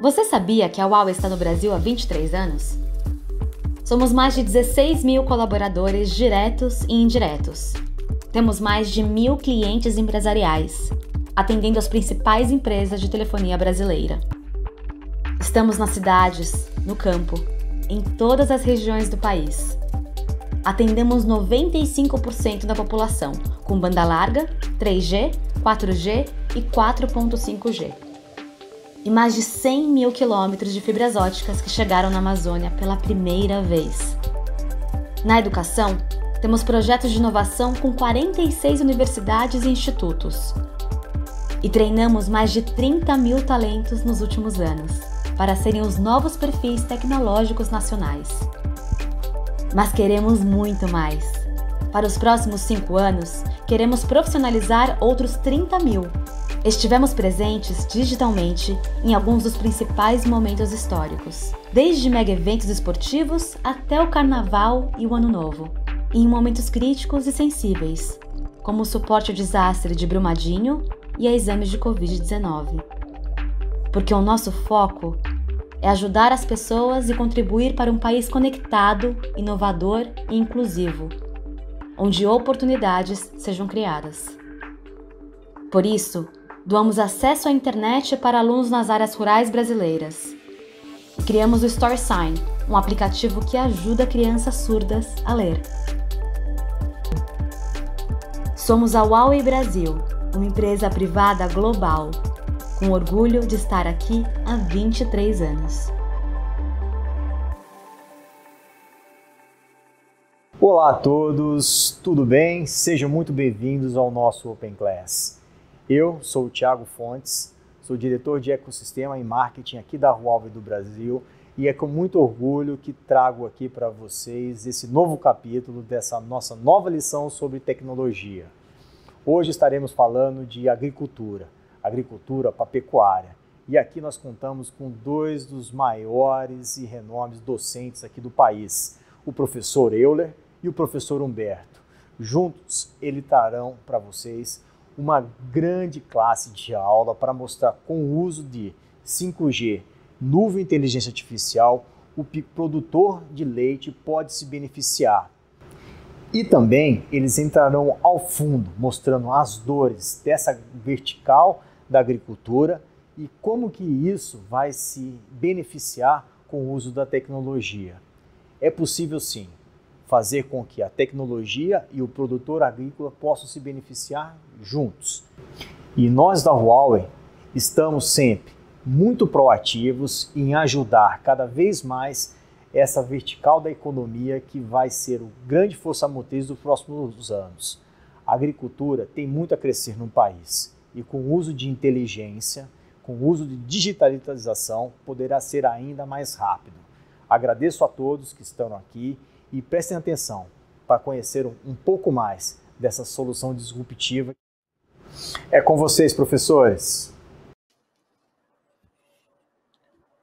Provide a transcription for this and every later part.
Você sabia que a UAU está no Brasil há 23 anos? Somos mais de 16 mil colaboradores diretos e indiretos. Temos mais de mil clientes empresariais, atendendo as principais empresas de telefonia brasileira. Estamos nas cidades, no campo, em todas as regiões do país. Atendemos 95% da população, com banda larga, 3G, 4G e 4.5G e mais de 100 mil quilômetros de fibras óticas que chegaram na Amazônia pela primeira vez. Na educação, temos projetos de inovação com 46 universidades e institutos. E treinamos mais de 30 mil talentos nos últimos anos, para serem os novos perfis tecnológicos nacionais. Mas queremos muito mais. Para os próximos cinco anos, queremos profissionalizar outros 30 mil Estivemos presentes digitalmente em alguns dos principais momentos históricos, desde mega eventos esportivos até o Carnaval e o Ano Novo, e em momentos críticos e sensíveis, como o suporte ao desastre de Brumadinho e a exames de Covid-19. Porque o nosso foco é ajudar as pessoas e contribuir para um país conectado, inovador e inclusivo, onde oportunidades sejam criadas. Por isso, doamos acesso à internet para alunos nas áreas rurais brasileiras. Criamos o StorySign, Sign, um aplicativo que ajuda crianças surdas a ler. Somos a Huawei Brasil, uma empresa privada global, com orgulho de estar aqui há 23 anos. Olá a todos, tudo bem? Sejam muito bem-vindos ao nosso Open Class. Eu sou o Tiago Fontes, sou diretor de ecossistema e marketing aqui da Huawei do Brasil e é com muito orgulho que trago aqui para vocês esse novo capítulo dessa nossa nova lição sobre tecnologia. Hoje estaremos falando de agricultura, agricultura para pecuária. E aqui nós contamos com dois dos maiores e renomes docentes aqui do país, o professor Euler e o professor Humberto. Juntos eles trarão para vocês uma grande classe de aula para mostrar com o uso de 5G, nuvem inteligência artificial, o produtor de leite pode se beneficiar. E também eles entrarão ao fundo, mostrando as dores dessa vertical da agricultura e como que isso vai se beneficiar com o uso da tecnologia. É possível sim fazer com que a tecnologia e o produtor agrícola possam se beneficiar juntos. E nós da Huawei estamos sempre muito proativos em ajudar cada vez mais essa vertical da economia que vai ser o grande força motriz dos próximos anos. A agricultura tem muito a crescer no país e com o uso de inteligência, com o uso de digitalização, poderá ser ainda mais rápido. Agradeço a todos que estão aqui e prestem atenção para conhecer um pouco mais dessa solução disruptiva. É com vocês, professores.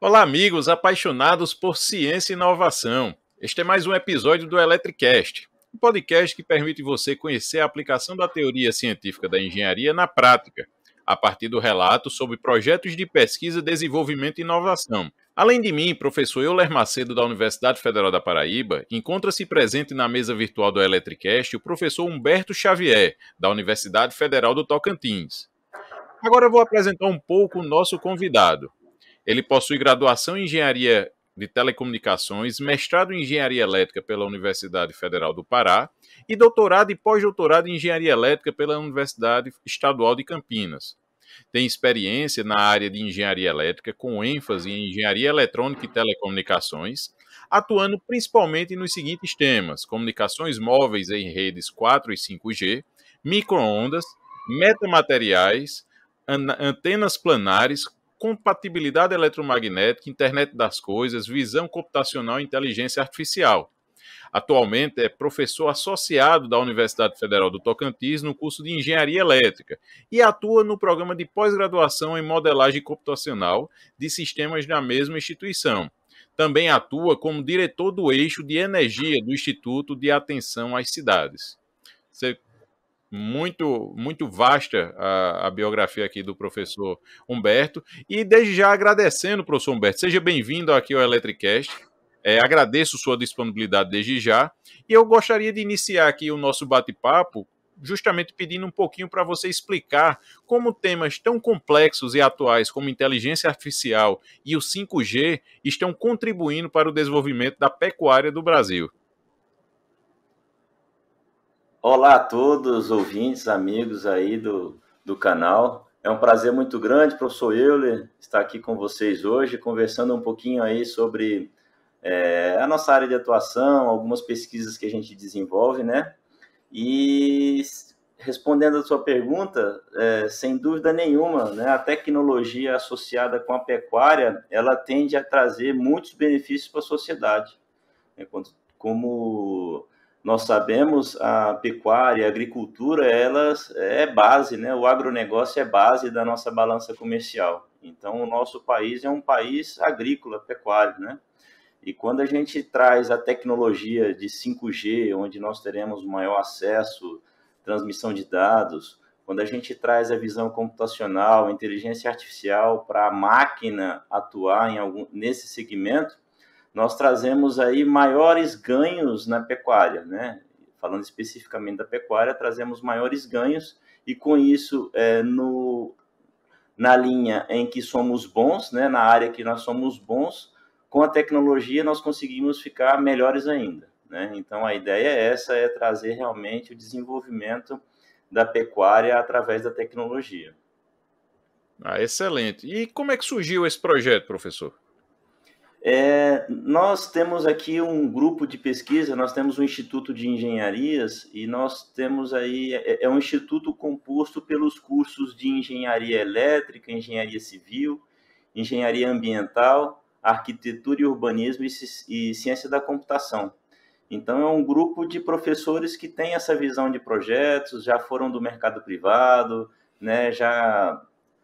Olá, amigos apaixonados por ciência e inovação. Este é mais um episódio do Electricast, um podcast que permite você conhecer a aplicação da teoria científica da engenharia na prática a partir do relato sobre projetos de pesquisa, desenvolvimento e inovação. Além de mim, professor Euler Macedo, da Universidade Federal da Paraíba, encontra-se presente na mesa virtual do Eletricast o professor Humberto Xavier, da Universidade Federal do Tocantins. Agora vou apresentar um pouco o nosso convidado. Ele possui graduação em Engenharia de Telecomunicações, mestrado em Engenharia Elétrica pela Universidade Federal do Pará e doutorado e pós-doutorado em Engenharia Elétrica pela Universidade Estadual de Campinas. Tem experiência na área de engenharia elétrica, com ênfase em engenharia eletrônica e telecomunicações, atuando principalmente nos seguintes temas: comunicações móveis em redes 4 e 5G, microondas, metamateriais, antenas planares, compatibilidade eletromagnética, internet das coisas, visão computacional e inteligência artificial. Atualmente é professor associado da Universidade Federal do Tocantins no curso de Engenharia Elétrica e atua no programa de pós-graduação em Modelagem Computacional de Sistemas na mesma instituição. Também atua como diretor do eixo de energia do Instituto de Atenção às Cidades. Você muito muito vasta a, a, biografia aqui do professor Humberto. E desde já agradecendo, professor Humberto, seja bem-vindo aqui ao Electricast. É, agradeço sua disponibilidade desde já. E eu gostaria de iniciar aqui o nosso bate-papo justamente pedindo um pouquinho para você explicar como temas tão complexos e atuais como inteligência artificial e o 5G estão contribuindo para o desenvolvimento da pecuária do Brasil. Olá a todos, ouvintes, amigos aí do, do canal. É um prazer muito grande, professor Euler, estar aqui com vocês hoje, conversando um pouquinho aí sobre é, a nossa área de atuação, algumas pesquisas que a gente desenvolve, né? E respondendo a sua pergunta, é, sem dúvida nenhuma, né, a tecnologia associada com a pecuária, ela tende a trazer muitos benefícios para a sociedade, né, como nós sabemos a pecuária, a agricultura, elas é, é base, né? O agronegócio é base da nossa balança comercial. Então, o nosso país é um país agrícola, pecuário, né? E quando a gente traz a tecnologia de 5G, onde nós teremos maior acesso, transmissão de dados, quando a gente traz a visão computacional, inteligência artificial para a máquina atuar em algum, nesse segmento, nós trazemos aí maiores ganhos na pecuária, né? Falando especificamente da pecuária, trazemos maiores ganhos e com isso é, no, na linha em que somos bons, né? Na área que nós somos bons, com a tecnologia nós conseguimos ficar melhores ainda, né? Então a ideia é essa, é trazer realmente o desenvolvimento da pecuária através da tecnologia. Ah, excelente. E como é que surgiu esse projeto, professor? É, nós temos aqui um grupo de pesquisa, nós temos um Instituto de Engenharias e nós temos aí, é, é, é um instituto composto pelos cursos de Engenharia Elétrica, Engenharia Civil, Engenharia Ambiental, Arquitetura e Urbanismo e, e Ciência da Computação. Então, é um grupo de professores que tem essa visão de projetos, já foram do mercado privado, né, já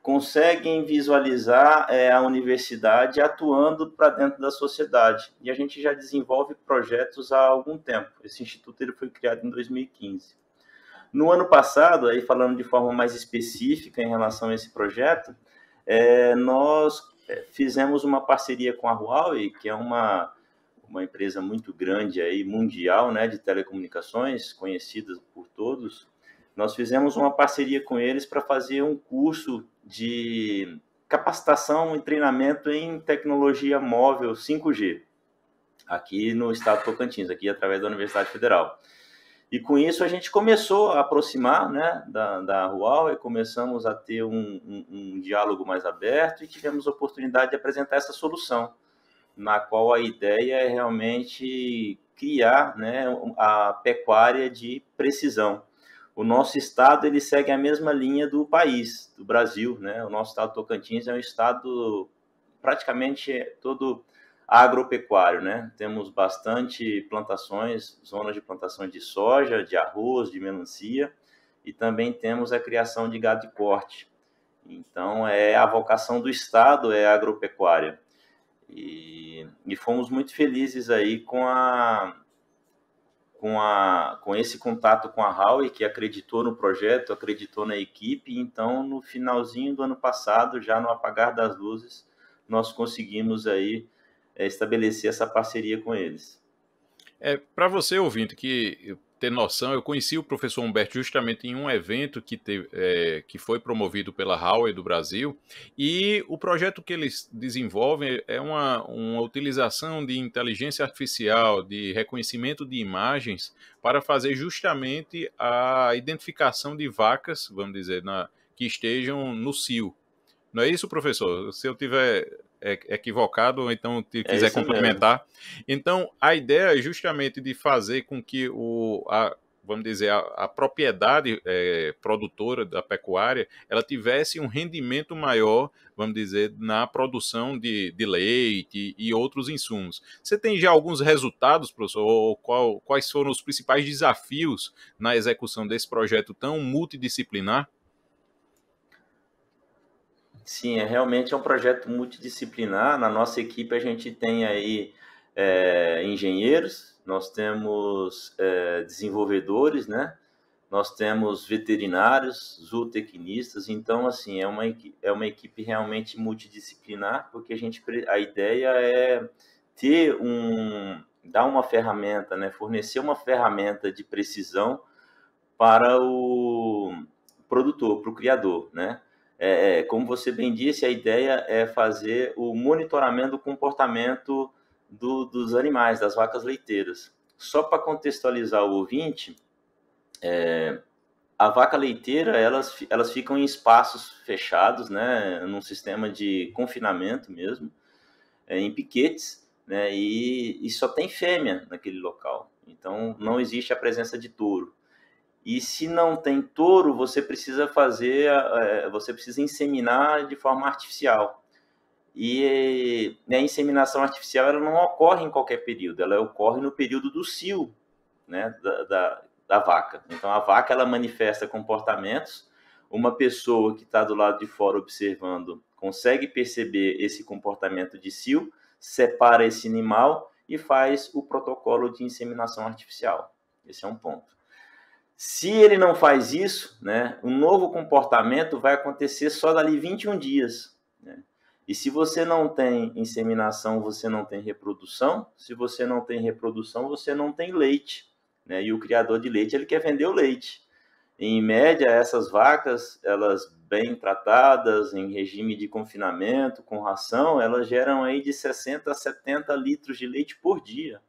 conseguem visualizar é, a universidade atuando para dentro da sociedade. E a gente já desenvolve projetos há algum tempo. Esse instituto ele foi criado em 2015. No ano passado, aí falando de forma mais específica em relação a esse projeto, é, nós é, fizemos uma parceria com a Huawei, que é uma uma empresa muito grande aí mundial, né, de telecomunicações, conhecida por todos, nós fizemos uma parceria com eles para fazer um curso de capacitação e treinamento em tecnologia móvel 5G, aqui no estado de Tocantins, aqui através da Universidade Federal. E com isso a gente começou a aproximar né, da, da Rual e começamos a ter um, um, um diálogo mais aberto e tivemos a oportunidade de apresentar essa solução, na qual a ideia é realmente criar né, a pecuária de precisão o nosso estado ele segue a mesma linha do país, do Brasil, né? O nosso estado Tocantins é um estado praticamente todo agropecuário, né? Temos bastante plantações, zonas de plantação de soja, de arroz, de melancia e também temos a criação de gado de corte. Então é a vocação do estado é agropecuária. E, e fomos muito felizes aí com a com, a, com esse contato com a Howie, que acreditou no projeto, acreditou na equipe, então no finalzinho do ano passado, já no apagar das luzes, nós conseguimos aí é, estabelecer essa parceria com eles. É, Para você, ouvinte, que ter noção, eu conheci o professor Humberto justamente em um evento que, teve, é, que foi promovido pela Huawei do Brasil, e o projeto que eles desenvolvem é uma, uma utilização de inteligência artificial, de reconhecimento de imagens, para fazer justamente a identificação de vacas, vamos dizer, na, que estejam no cio. Não é isso, professor? Se eu tiver é, é equivocado, ou então te é quiser é complementar. Mesmo. Então, a ideia é justamente de fazer com que o, a, vamos dizer, a, a propriedade é, produtora da pecuária, ela tivesse um rendimento maior, vamos dizer, na produção de, de leite e outros insumos. Você tem já alguns resultados, professor, ou qual, quais foram os principais desafios na execução desse projeto tão multidisciplinar? Sim, é, realmente é um projeto multidisciplinar. Na nossa equipe a gente tem aí é, engenheiros, nós temos é, desenvolvedores, né? Nós temos veterinários, zootecnistas, então assim é uma é uma equipe realmente multidisciplinar, porque a gente a ideia é ter um dar uma ferramenta, né? Fornecer uma ferramenta de precisão para o produtor, para o criador, né? É, é, como você bem disse, a ideia é fazer o monitoramento do comportamento do, dos animais, das vacas leiteiras. Só para contextualizar o ouvinte, é, a vaca leiteira, elas, elas ficam em espaços fechados, né, num sistema de confinamento mesmo, é, em piquetes, né, e, e só tem fêmea naquele local. Então, não existe a presença de touro. E se não tem touro, você precisa fazer, você precisa inseminar de forma artificial. E a inseminação artificial ela não ocorre em qualquer período, ela ocorre no período do cio, né, da, da, da vaca. Então a vaca ela manifesta comportamentos. Uma pessoa que está do lado de fora observando consegue perceber esse comportamento de cio, separa esse animal e faz o protocolo de inseminação artificial. Esse é um ponto. Se ele não faz isso, né, um novo comportamento vai acontecer só dali 21 dias. Né? E se você não tem inseminação, você não tem reprodução. Se você não tem reprodução, você não tem leite. Né? E o criador de leite ele quer vender o leite. Em média, essas vacas, elas bem tratadas, em regime de confinamento, com ração, elas geram aí de 60 a 70 litros de leite por dia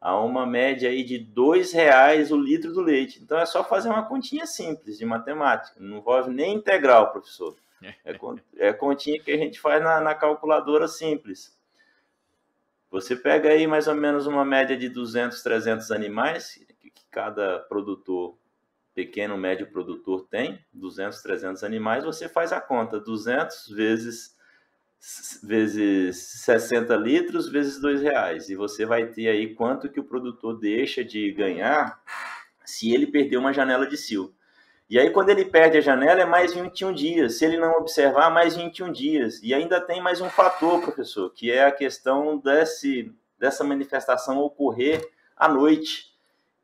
a uma média aí de dois reais o litro do leite. Então é só fazer uma continha simples de matemática, não envolve nem integral, professor. É, é continha que a gente faz na, na calculadora simples. Você pega aí mais ou menos uma média de 200, 300 animais que cada produtor, pequeno, médio produtor tem, 200, 300 animais, você faz a conta, 200 vezes vezes 60 litros vezes dois reais e você vai ter aí quanto que o produtor deixa de ganhar se ele perdeu uma janela de sil. E aí quando ele perde a janela é mais 21 dias, se ele não observar mais 21 dias. E ainda tem mais um fator, professor, que é a questão desse dessa manifestação ocorrer à noite,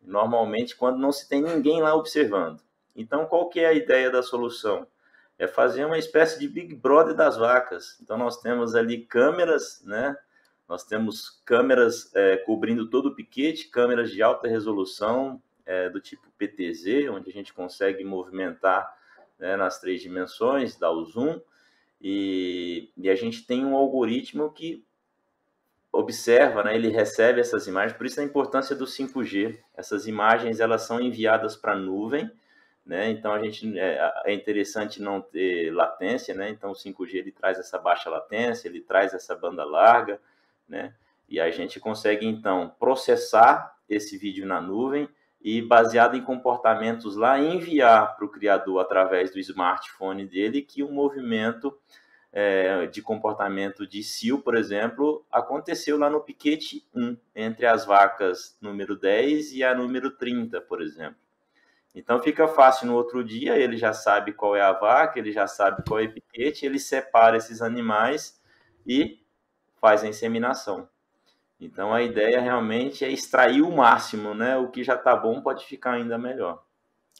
normalmente quando não se tem ninguém lá observando. Então qual que é a ideia da solução? é fazer uma espécie de Big Brother das vacas. Então nós temos ali câmeras, né? Nós temos câmeras é, cobrindo todo o piquete, câmeras de alta resolução é, do tipo PTZ, onde a gente consegue movimentar né, nas três dimensões, dar o zoom, e, e a gente tem um algoritmo que observa, né, ele recebe essas imagens, por isso a importância do 5G. Essas imagens elas são enviadas para a nuvem, né? Então a gente é, é, interessante não ter latência, né? Então o 5G ele traz essa baixa latência, ele traz essa banda larga, né? E a gente consegue então processar esse vídeo na nuvem e baseado em comportamentos lá enviar para o criador através do smartphone dele que o um movimento é, de comportamento de cio, por exemplo, aconteceu lá no piquete 1, entre as vacas número 10 e a número 30, por exemplo. Então fica fácil no outro dia, ele já sabe qual é a vaca, ele já sabe qual é o piquete, ele separa esses animais e faz a inseminação. Então a ideia realmente é extrair o máximo, né? O que já está bom pode ficar ainda melhor.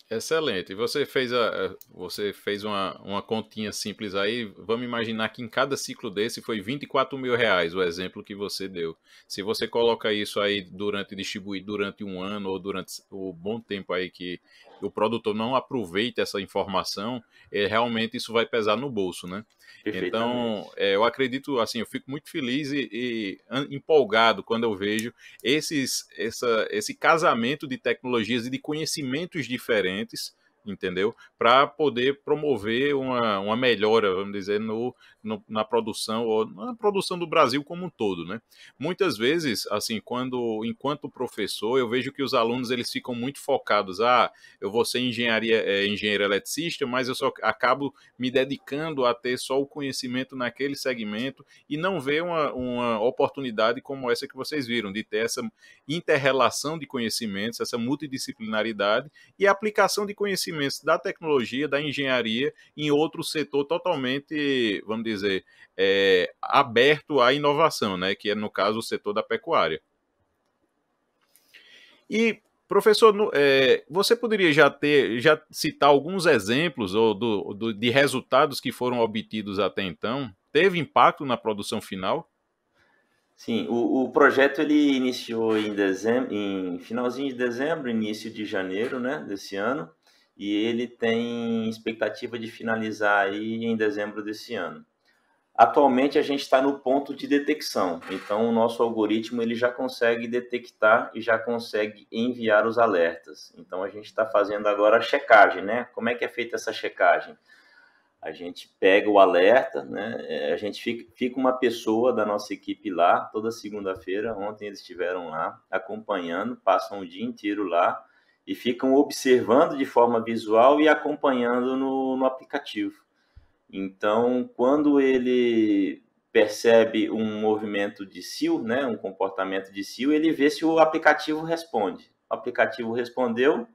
Excelente. Você fez, a, eh, você fez uma, uma continha simples aí. Vamos imaginar que em cada ciclo desse foi 24 mil reais o exemplo que você deu. Se você coloca isso aí durante distribuir durante um ano ou durante o bom tempo aí que o produtor não aproveita essa informação, é, realmente isso vai pesar no bolso, né? Então, é, eu acredito, assim, eu fico muito feliz e, e empolgado quando eu vejo esses, essa, esse casamento de tecnologias e de conhecimentos diferentes entendeu? Para poder promover uma, uma melhora, vamos dizer, no, no, na produção ou na produção do Brasil como um todo, né? Muitas vezes, assim, quando enquanto professor, eu vejo que os alunos eles ficam muito focados, ah, eu vou ser engenharia, é, engenheiro eletricista, mas eu só acabo me dedicando a ter só o conhecimento naquele segmento e não ver uma, uma oportunidade como essa que vocês viram, de ter essa interrelação de conhecimentos, essa multidisciplinaridade e aplicação de conhecimentos da tecnologia, da engenharia, em outro setor totalmente, vamos dizer, é, aberto à inovação, né? que é, no caso, o setor da pecuária. E, professor, é, você poderia já ter, já citar alguns exemplos ou do, do, de resultados que foram obtidos até então? Teve impacto na produção final? Sim, o, o, projeto ele iniciou em dezembro, em finalzinho de dezembro, início de janeiro, né, desse ano e ele tem expectativa de finalizar aí em dezembro desse ano. Atualmente a gente está no ponto de detecção, então o nosso algoritmo ele já consegue detectar e já consegue enviar os alertas. Então a gente está fazendo agora a checagem, né? Como é que é feita essa checagem? A gente pega o alerta, né? É, a gente fica, fica uma pessoa da nossa equipe lá toda segunda-feira. Ontem eles estiveram lá acompanhando, passam o dia inteiro lá e ficam observando de forma visual e acompanhando no, no aplicativo. Então, quando ele percebe um movimento de SIL, né, um comportamento de SIL, ele vê se o aplicativo responde. O aplicativo respondeu,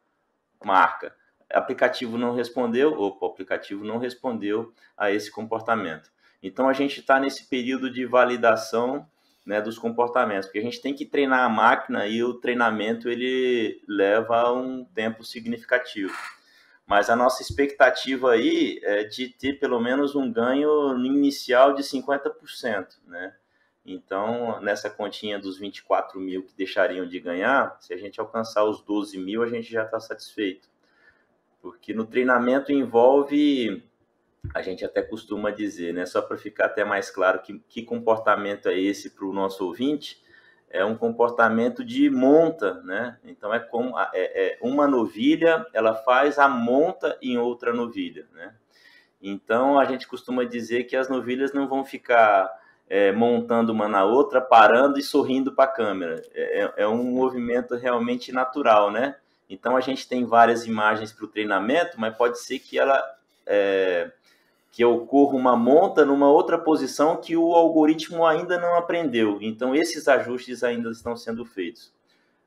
marca. O aplicativo não respondeu, opa, o aplicativo não respondeu a esse comportamento. Então a gente está nesse período de validação né, dos comportamentos, porque a gente tem que treinar a máquina e o treinamento ele leva um tempo significativo. Mas a nossa expectativa aí é de ter pelo menos um ganho inicial de 50%, né? Então, nessa continha dos 24 mil que deixariam de ganhar, se a gente alcançar os 12 mil, a gente já está satisfeito. Porque no treinamento envolve a gente até costuma dizer, né? Só para ficar até mais claro que, que comportamento é esse para o nosso ouvinte, é um comportamento de monta, né? Então é como é, é, uma novilha, ela faz a monta em outra novilha, né? Então a gente costuma dizer que as novilhas não vão ficar é, montando uma na outra, parando e sorrindo para a câmera. É, é, é um movimento realmente natural, né? Então a gente tem várias imagens para o treinamento, mas pode ser que ela é, que ocorra uma monta numa outra posição que o algoritmo ainda não aprendeu. Então, esses ajustes ainda estão sendo feitos.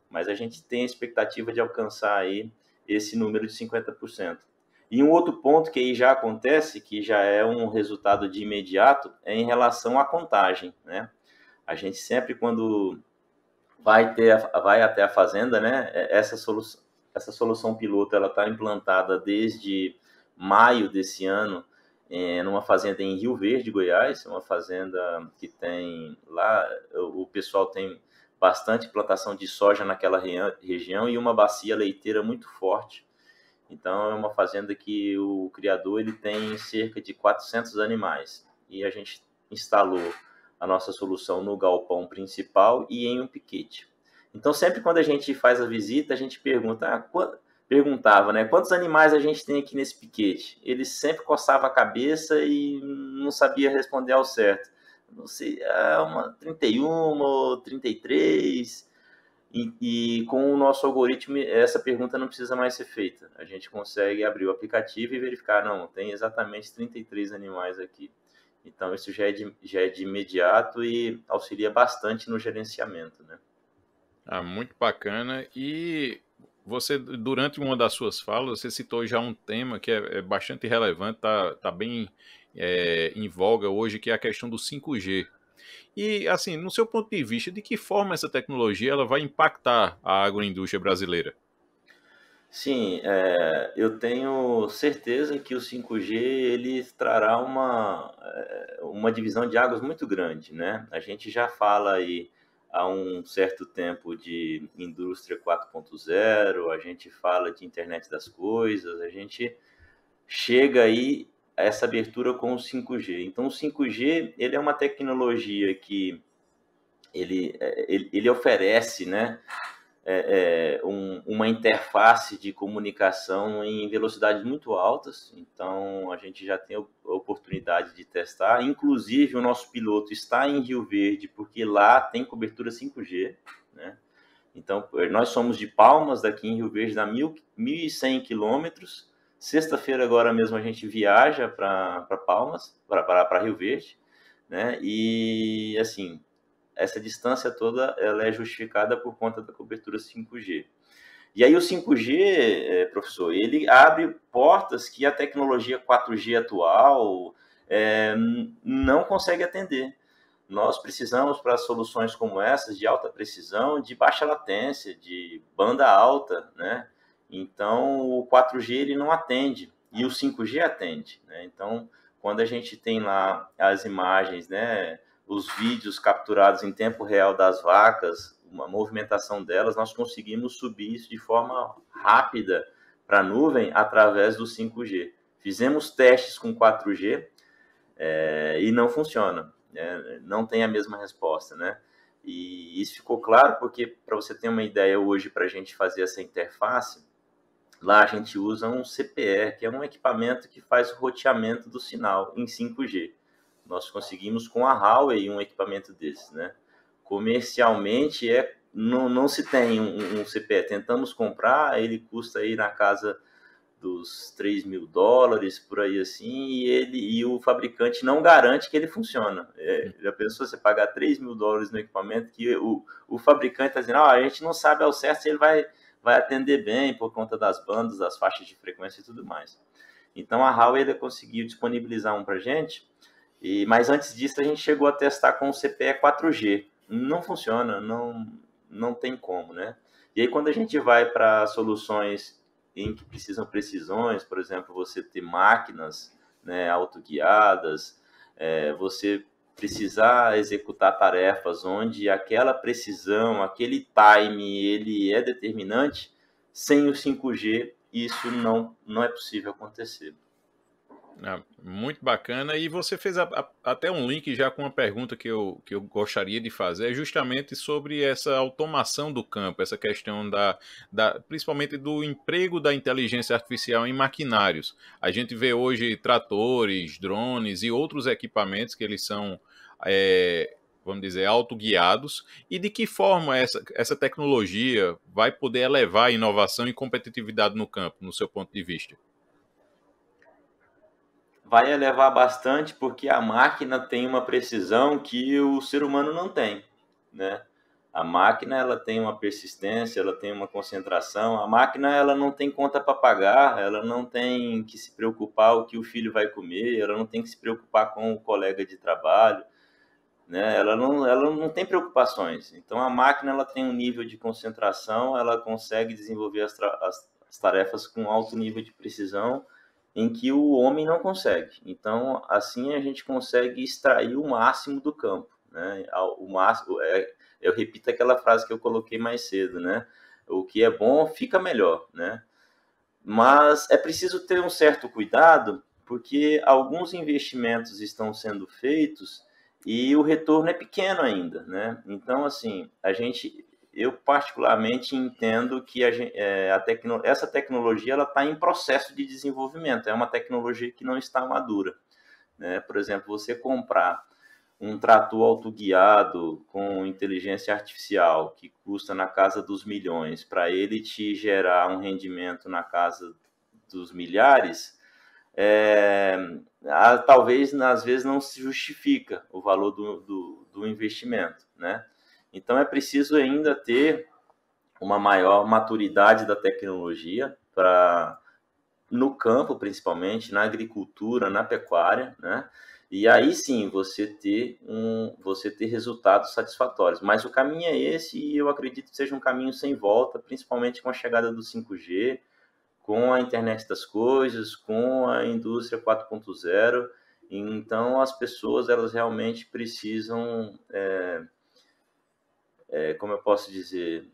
Mas a gente tem a expectativa de alcançar aí esse número de 50%. E um outro ponto que aí já acontece, que já é um resultado de imediato, é em relação à contagem. Né? A gente sempre, quando vai, ter, vai até a fazenda, né? É, essa, solução, essa solução piloto está implantada desde maio desse ano, é, numa fazenda em Rio Verde, Goiás, uma fazenda que tem lá, o pessoal tem bastante plantação de soja naquela região e uma bacia leiteira muito forte. Então é uma fazenda que o criador ele tem cerca de 400 animais e a gente instalou a nossa solução no galpão principal e em um piquete. Então sempre quando a gente faz a visita a gente pergunta ah, perguntava, né? Quantos animais a gente tem aqui nesse piquete? Ele sempre coçava a cabeça e não sabia responder ao certo. Não sei, é uma 31, ou 33. E, e com o nosso algoritmo, essa pergunta não precisa mais ser feita. A gente consegue abrir o aplicativo e verificar, não, tem exatamente 33 animais aqui. Então, isso já é de, já é de imediato e auxilia bastante no gerenciamento, né? Ah, muito bacana. E você, durante uma das suas falas, você citou já um tema que é, é bastante relevante, está tá bem é, em voga hoje, que é a questão do 5G. E, assim, no seu ponto de vista, de que forma essa tecnologia ela vai impactar a agroindústria brasileira? Sim, é, eu tenho certeza que o 5G ele trará uma, é, uma divisão de águas muito grande, né? A gente já fala aí há um certo tempo de indústria 4.0, a gente fala de internet das coisas, a gente chega aí a essa abertura com o 5G. Então o 5G, ele é uma tecnologia que ele, eh, ele, ele oferece, né, é, é, um, uma interface de comunicação em velocidades muito altas, então a gente já tem a oportunidade de testar. Inclusive, o nosso piloto está em Rio Verde, porque lá tem cobertura 5G, né? Então, nós somos de Palmas, daqui em Rio Verde, dá 1.100 quilômetros. Sexta-feira, agora mesmo, a gente viaja para Palmas, para Rio Verde, né? E, assim, essa distância toda ela é justificada por conta da cobertura 5G. E aí o 5G, eh, professor, ele abre portas que a tecnologia 4G atual é, não consegue atender. Nós precisamos para soluções como essas de alta precisão, de baixa latência, de banda alta, né? Então o 4G ele não atende e o 5G atende. Né? Então quando a gente tem lá as imagens, né? os vídeos capturados em tempo real das vacas, uma movimentação delas, nós conseguimos subir isso de forma rápida para a nuvem através do 5G. Fizemos testes com 4G é, e não funciona, né? não tem a mesma resposta, né? E isso ficou claro porque, para você ter uma ideia, hoje, para a gente fazer essa interface, lá a gente usa um CPE, que é um equipamento que faz o roteamento do sinal em 5G nós conseguimos com a Huawei um equipamento desses, né? Comercialmente é não, não se tem um, um CPE. Tentamos comprar, ele custa aí na casa dos 3 mil dólares, por aí assim, e ele e o fabricante não garante que ele funciona. É, já pensou você pagar 3 mil dólares no equipamento que o, o fabricante está dizendo, ah, a gente não sabe ao certo se ele vai, vai atender bem por conta das bandas, das faixas de frequência e tudo mais. Então a Huawei conseguiu disponibilizar um para gente gente e, mas antes disso, a gente chegou a testar com o CPE 4G. Não funciona, não, não tem como, né? E aí, quando a gente vai para soluções em que precisam precisões, por exemplo, você ter máquinas né, autoguiadas, é, você precisar executar tarefas onde aquela precisão, aquele time, ele é determinante, sem o 5G, isso não, não é possível acontecer. Ah, muito bacana. E você fez a, a, até um link já com uma pergunta que eu, que eu gostaria de fazer, justamente sobre essa automação do campo, essa questão da, da principalmente do emprego da inteligência artificial em maquinários. A gente vê hoje tratores, drones e outros equipamentos que eles são. É, vamos dizer, autoguiados, e de que forma essa, essa tecnologia vai poder elevar a inovação e competitividade no campo, no seu ponto de vista? vai elevar bastante porque a máquina tem uma precisão que o ser humano não tem, né? A máquina ela tem uma persistência, ela tem uma concentração. A máquina ela não tem conta para pagar, ela não tem que se preocupar o que o filho vai comer, ela não tem que se preocupar com o colega de trabalho, né? Ela não, ela não tem preocupações. Então a máquina ela tem um nível de concentração, ela consegue desenvolver as, as, as tarefas com alto nível de precisão em que o homem não consegue. Então, assim a gente consegue extrair o máximo do campo, né? O máximo, é, eu repito aquela frase que eu coloquei mais cedo, né? O que é bom fica melhor, né? Mas é preciso ter um certo cuidado, porque alguns investimentos estão sendo feitos e o retorno é pequeno ainda, né? Então, assim, a gente eu particularmente entendo que a, é, a tecno, essa tecnologia está em processo de desenvolvimento, é uma tecnologia que não está madura. Né? Por exemplo, você comprar um trator autoguiado com inteligência artificial que custa na casa dos milhões, para ele te gerar um rendimento na casa dos milhares, é, a, talvez às vezes não se justifica o valor do, do, do investimento, né? Então é preciso ainda ter uma maior maturidade da tecnologia para no campo principalmente, na agricultura, na pecuária, né? E aí sim você ter um, você ter resultados satisfatórios. Mas o caminho é esse e eu acredito que seja um caminho sem volta, principalmente com a chegada do 5G, com a internet das coisas, com a indústria 4.0. Então as pessoas elas realmente precisam é, é, como eu posso dizer,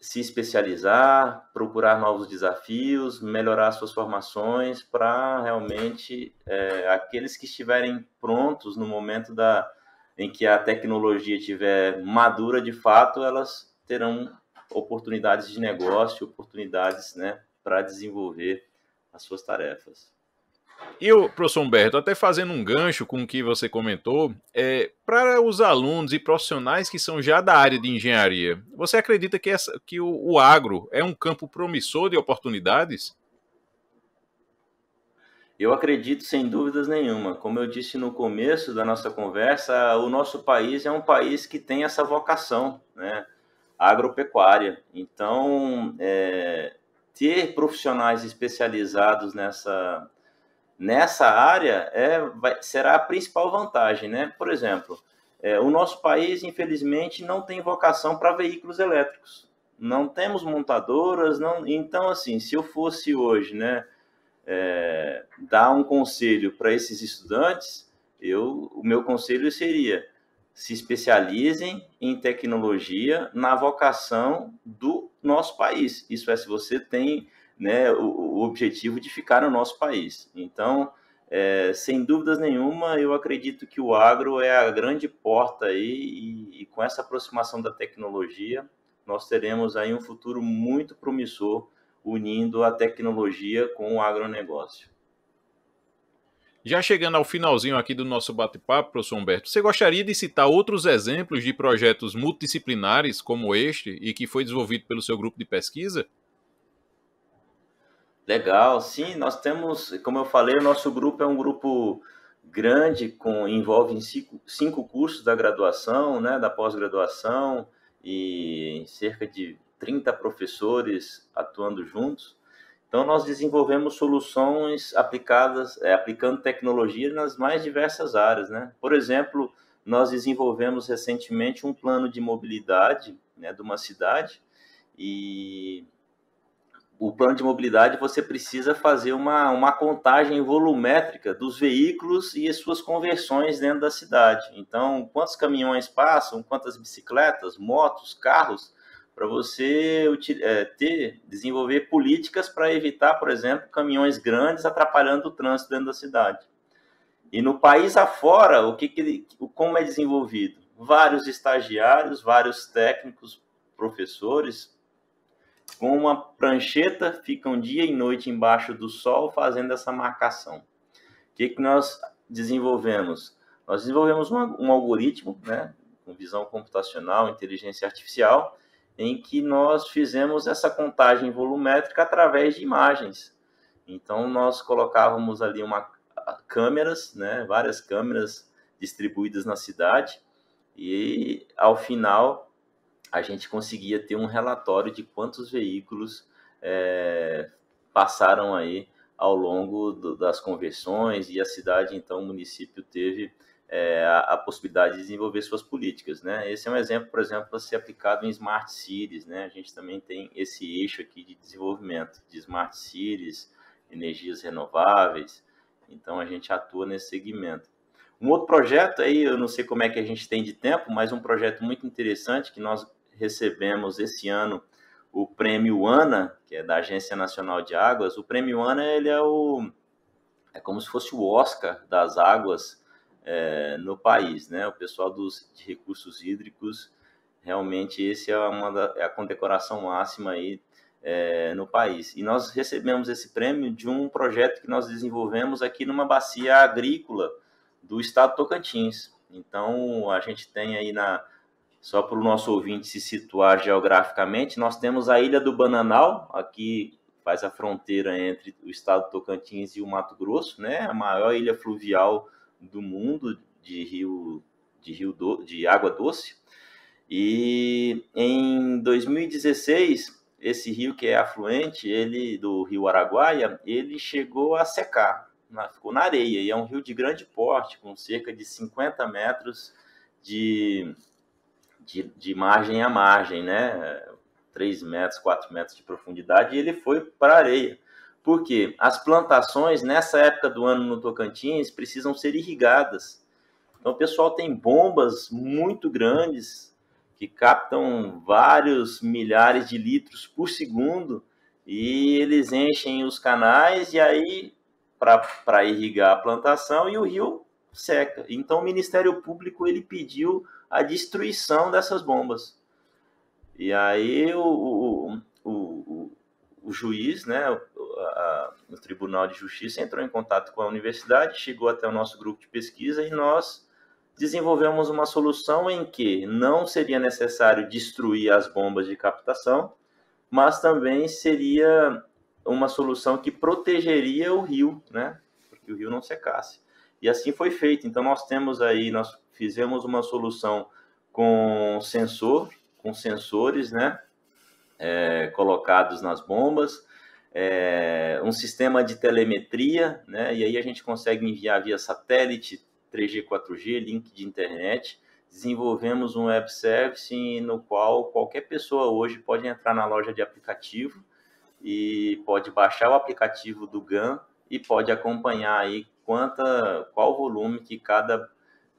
se especializar, procurar novos desafios, melhorar suas formações para realmente é, aqueles que estiverem prontos no momento da, em que a tecnologia estiver madura de fato, elas terão oportunidades de negócio, oportunidades né, para desenvolver as suas tarefas. E o professor Humberto, até fazendo um gancho com o que você comentou, é, para os alunos e profissionais que são já da área de engenharia, você acredita que, essa, que o, o agro é um campo promissor de oportunidades? Eu acredito sem dúvidas nenhuma. Como eu disse no começo da nossa conversa, o nosso país é um país que tem essa vocação né, agropecuária. Então, é, ter profissionais especializados nessa, nessa área é, vai, será a principal vantagem, né? Por exemplo, é, o nosso país, infelizmente, não tem vocação para veículos elétricos. Não temos montadoras, não. Então, assim, se eu fosse hoje, né, é, dar um conselho para esses estudantes, eu, o meu conselho seria se especializem em tecnologia na vocação do nosso país. Isso é se você tem né, o, o objetivo de ficar no nosso país. Então, é, sem dúvidas nenhuma, eu acredito que o agro é a grande porta aí e, e com essa aproximação da tecnologia, nós teremos aí um futuro muito promissor unindo a tecnologia com o agronegócio. Já chegando ao finalzinho aqui do nosso bate-papo, professor Humberto, você gostaria de citar outros exemplos de projetos multidisciplinares como este e que foi desenvolvido pelo seu grupo de pesquisa? Legal, sim, nós temos, como eu falei, o nosso grupo é um grupo grande, com envolve cinco, cinco cursos da graduação, né, da pós-graduação, e cerca de 30 professores atuando juntos. Então, nós desenvolvemos soluções aplicadas, é, aplicando tecnologia nas mais diversas áreas. Né? Por exemplo, nós desenvolvemos recentemente um plano de mobilidade né, de uma cidade e o plano de mobilidade você precisa fazer uma, uma contagem volumétrica dos veículos e as suas conversões dentro da cidade. Então, quantos caminhões passam, quantas bicicletas, motos, carros, para você é, ter, desenvolver políticas para evitar, por exemplo, caminhões grandes atrapalhando o trânsito dentro da cidade. E no país afora, o que, que como é desenvolvido? Vários estagiários, vários técnicos, professores, com uma prancheta, ficam dia e noite embaixo do sol fazendo essa marcação. O que, que nós desenvolvemos? Nós desenvolvemos um, um algoritmo, né, com visão computacional, inteligência artificial, em que nós fizemos essa contagem volumétrica através de imagens. Então nós colocávamos ali uma câmeras, né, várias câmeras distribuídas na cidade e ao final a gente conseguia ter um relatório de quantos veículos é, passaram aí ao longo do, das conversões e a cidade, então, o município teve é, a, a, possibilidade de desenvolver suas políticas, né? Esse é um exemplo, por exemplo, a ser aplicado em smart cities, né? A gente também tem esse eixo aqui de desenvolvimento de smart cities, energias renováveis, então a gente atua nesse segmento. Um outro projeto aí, eu não sei como é que a gente tem de tempo, mas um projeto muito interessante que nós recebemos esse ano o prêmio ANA, que é da Agência Nacional de Águas. O prêmio ANA ele é o é como se fosse o Oscar das águas é, no país, né? O pessoal dos de recursos hídricos realmente esse é uma da, é a condecoração máxima aí é, no país. E nós recebemos esse prêmio de um projeto que nós desenvolvemos aqui numa bacia agrícola do estado Tocantins. Então, a gente tem aí na. Só para o nosso ouvinte se situar geograficamente, nós temos a Ilha do Bananal, aqui faz a fronteira entre o estado Tocantins e o Mato Grosso, né? A maior ilha fluvial do mundo de rio de rio do, de água doce. E em 2016, esse rio que é afluente, ele do Rio Araguaia, ele chegou a secar na, ficou na areia, e é um rio de grande porte, com cerca de 50 metros de, de, de margem a margem, né? 3 metros, 4 metros de profundidade, e ele foi para a areia. Porque as plantações, nessa época do ano no Tocantins, precisam ser irrigadas. Então, o pessoal tem bombas muito grandes que captam vários milhares de litros por segundo e eles enchem os canais e aí para irrigar a plantação e o rio seca. Então o Ministério Público ele pediu a destruição dessas bombas. E aí o, o, o, o juiz, né, a, o Tribunal de Justiça entrou em contato com a universidade, chegou até o nosso grupo de pesquisa e nós desenvolvemos uma solução em que não seria necessário destruir as bombas de captação, mas também seria uma solução que protegeria o rio, né? Porque o rio não secasse. E assim foi feito. Então nós temos aí, nós fizemos uma solução com sensor, com sensores, né? É, colocados nas bombas, é, um sistema de telemetria, né? E aí a gente consegue enviar via satélite, 3G, 4G, link de internet. Desenvolvemos um web service no qual qualquer pessoa hoje pode entrar na loja de aplicativo e pode baixar o aplicativo do GAN e pode acompanhar aí quanta, qual volume que cada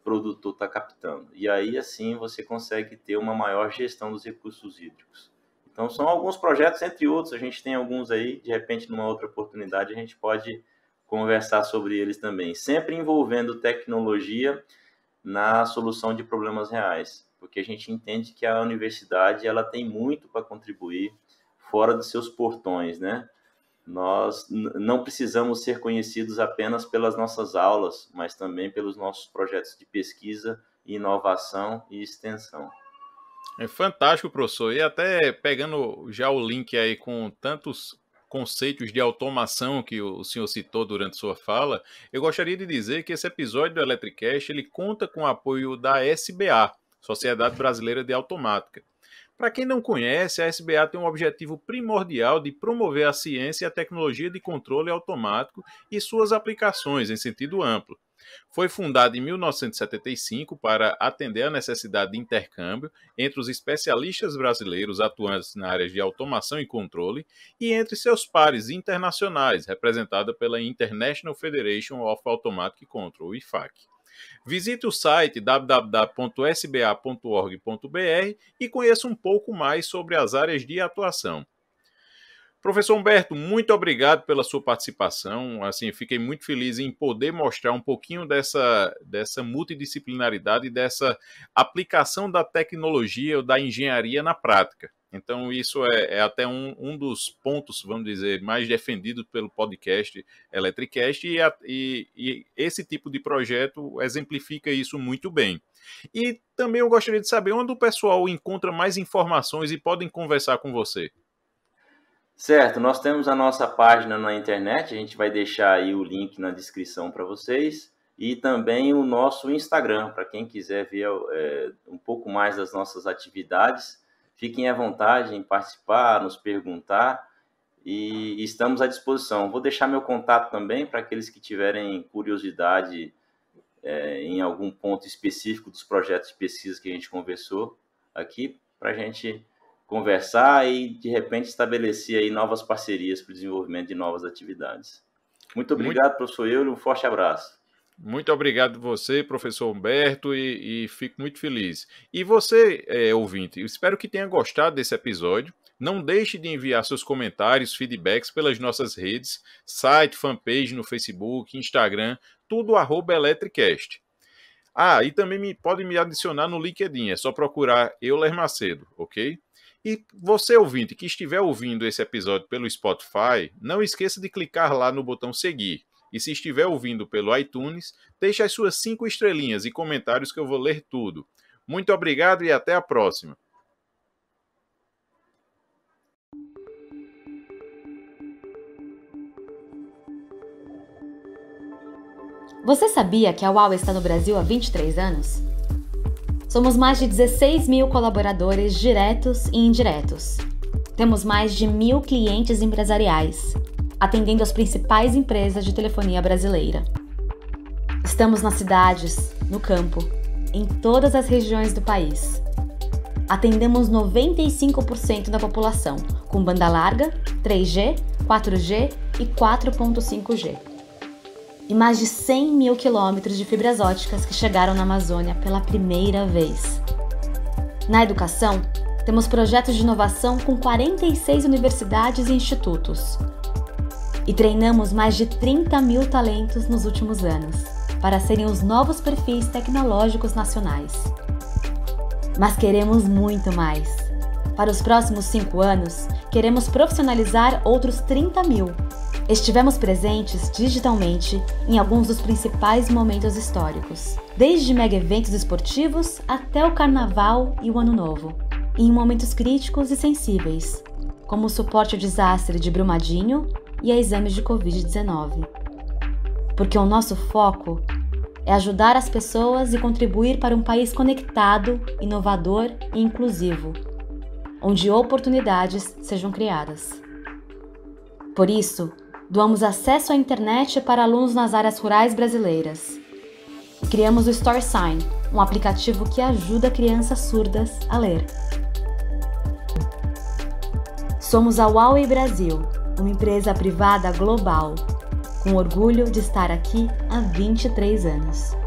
produtor está captando. E aí, assim, você consegue ter uma maior gestão dos recursos hídricos. Então, são alguns projetos, entre outros, a gente tem alguns aí, de repente, numa outra oportunidade, a gente pode conversar sobre eles também, sempre envolvendo tecnologia na solução de problemas reais, porque a gente entende que a universidade ela tem muito para contribuir fora dos seus portões, né? Nós não precisamos ser conhecidos apenas pelas nossas aulas, mas também pelos nossos projetos de pesquisa, inovação e extensão. É fantástico, professor. E até pegando já o link aí com tantos conceitos de automação que o senhor citou durante sua fala, eu gostaria de dizer que esse episódio do Electricast ele conta com o apoio da SBA, Sociedade Brasileira de Automática. Para quem não conhece, a SBA tem um objetivo primordial de promover a ciência e a tecnologia de controle automático e suas aplicações em sentido amplo. Foi fundada em 1975 para atender à necessidade de intercâmbio entre os especialistas brasileiros atuantes na área de automação e controle e entre seus pares internacionais, representada pela International Federation of Automatic Control, IFAC. Visite o site www.sba.org.br e conheça um pouco mais sobre as áreas de atuação. Professor Humberto, muito obrigado pela sua participação. Assim, fiquei muito feliz em poder mostrar um pouquinho dessa, dessa multidisciplinaridade, dessa aplicação da tecnologia ou da engenharia na prática. Então, isso é, é até um, um, dos pontos, vamos dizer, mais defendido pelo podcast Electricast, e, a, e, e esse tipo de projeto exemplifica isso muito bem. E também eu gostaria de saber onde o pessoal encontra mais informações e podem conversar com você. Certo, nós temos a nossa página na internet, a gente vai deixar aí o link na descrição para vocês e também o nosso Instagram, para quem quiser ver é, um pouco mais das nossas atividades. Fiquem à vontade em participar, nos perguntar e estamos à disposição. Vou deixar meu contato também para aqueles que tiverem curiosidade é, em algum ponto específico dos projetos de pesquisa que a gente conversou aqui, para a gente conversar e de repente estabelecer aí novas parcerias para o desenvolvimento de novas atividades. Muito obrigado, Muito... professor Euler, um forte abraço. Muito obrigado você, professor Humberto, e, e fico muito feliz. E você, é, ouvinte, espero que tenha gostado desse episódio. Não deixe de enviar seus comentários, feedbacks pelas nossas redes, site, fanpage no Facebook, Instagram, tudo arroba Eletricast. Ah, e também me, me adicionar no LinkedIn, é só procurar Euler Macedo, ok? E você, ouvinte, que estiver ouvindo esse episódio pelo Spotify, não esqueça de clicar lá no botão seguir e se estiver ouvindo pelo iTunes, deixe as suas cinco estrelinhas e comentários que eu vou ler tudo. Muito obrigado e até a próxima! Você sabia que a UAU está no Brasil há 23 anos? Somos mais de 16 mil colaboradores diretos e indiretos. Temos mais de mil clientes empresariais atendendo as principais empresas de telefonia brasileira. Estamos nas cidades, no campo, em todas as regiões do país. Atendemos 95% da população com banda larga, 3G, 4G e 4.5G. E mais de 100 mil quilômetros de fibras óticas que chegaram na Amazônia pela primeira vez. Na educação, temos projetos de inovação com 46 universidades e institutos, e treinamos mais de 30 mil talentos nos últimos anos para serem os novos perfis tecnológicos nacionais. Mas queremos muito mais. Para os próximos cinco anos, queremos profissionalizar outros 30 mil. Estivemos presentes digitalmente em alguns dos principais momentos históricos, desde mega eventos esportivos até o Carnaval e o Ano Novo, e em momentos críticos e sensíveis, como o suporte ao desastre de Brumadinho e a exames de Covid-19. Porque o nosso foco é ajudar as pessoas e contribuir para um país conectado, inovador e inclusivo, onde oportunidades sejam criadas. Por isso, doamos acesso à internet para alunos nas áreas rurais brasileiras. Criamos o Store Sign, um aplicativo que ajuda crianças surdas a ler. Somos a Huawei Brasil, uma empresa privada global, com orgulho de estar aqui há 23 anos.